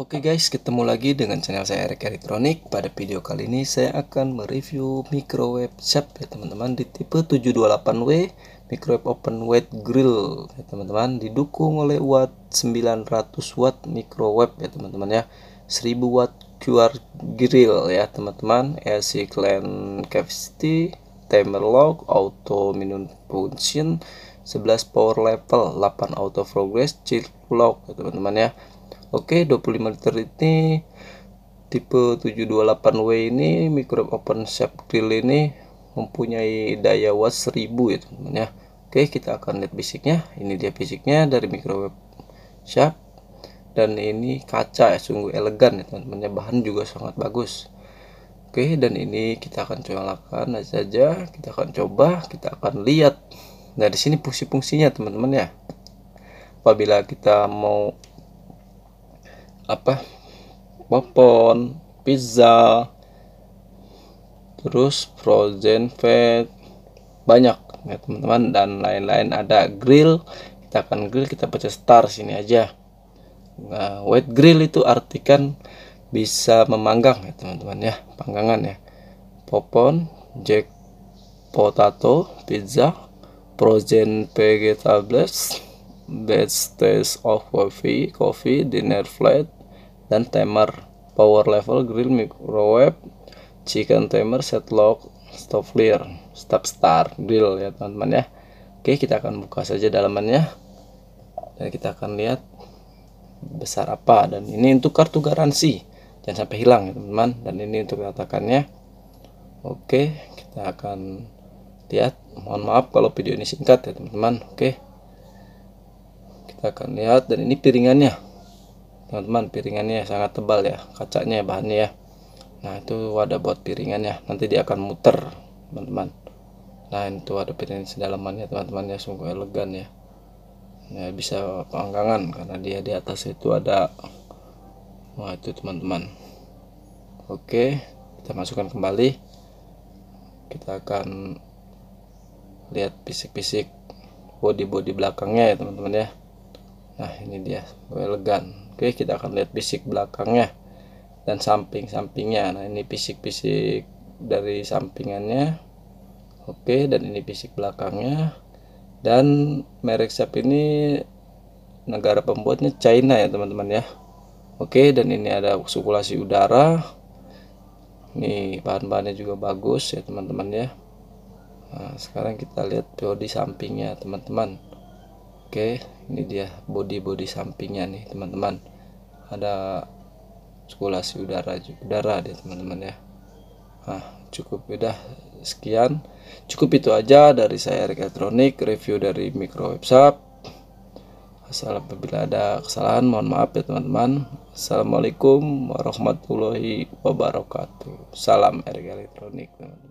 Oke guys, ketemu lagi dengan channel saya Erik Elektronik. Pada video kali ini saya akan mereview microwave chef ya teman-teman di tipe 728W microwave open weight grill ya teman-teman didukung oleh watt 900 watt microwave ya teman-teman ya 1000 watt QR grill ya teman-teman AC clean capacity timer lock auto minimum function 11 power level 8 auto progress chill lock ya teman-teman ya Oke, 25 liter ini tipe 728W ini micro open shaft grill ini mempunyai daya watt 1000 ya teman-teman ya. Oke, kita akan lihat fisiknya. Ini dia fisiknya dari microwave shaft dan ini kaca ya, sungguh elegan ya teman-teman ya. Bahan juga sangat bagus. Oke, dan ini kita akan nyalakan saja. Kita akan coba, kita akan lihat. Nah, di sini fungsi-fungsinya teman-teman ya. Apabila kita mau apa popcorn pizza terus frozen fat banyak ya teman-teman dan lain-lain ada grill kita akan grill kita baca star sini aja nah, wet grill itu artikan bisa memanggang ya teman-teman ya panggangan ya popcorn jack potato pizza frozen vegetables best taste of coffee coffee dinner flat dan timer power level grill microwave chicken timer set lock stop clear stop start grill ya teman-teman ya oke kita akan buka saja dalamannya dan kita akan lihat besar apa dan ini untuk kartu garansi jangan sampai hilang ya teman-teman dan ini untuk katakannya oke kita akan lihat mohon maaf kalau video ini singkat ya teman-teman oke kita akan lihat dan ini piringannya teman-teman piringannya sangat tebal ya kacanya bahannya ya nah itu wadah buat piringannya nanti dia akan muter teman-teman nah itu ada piringan sedalamannya teman-teman ya sungguh elegan ya ya bisa panggangan karena dia di atas itu ada wah itu teman-teman oke kita masukkan kembali kita akan lihat fisik-fisik body-body belakangnya ya teman-teman ya nah ini dia elegan oke kita akan lihat fisik belakangnya dan samping-sampingnya nah ini fisik-fisik dari sampingannya oke dan ini fisik belakangnya dan merek sap ini negara pembuatnya China ya teman-teman ya oke dan ini ada sirkulasi udara nih bahan-bahannya juga bagus ya teman-teman ya nah, sekarang kita lihat prodi sampingnya teman-teman Oke ini dia body-body sampingnya nih teman-teman ada sirkulasi udara udara deh teman-teman ya nah cukup udah sekian cukup itu aja dari saya elektronik review dari micro webshop apabila ada kesalahan mohon maaf ya teman-teman Assalamualaikum warahmatullahi wabarakatuh salam RG elektronik teman-teman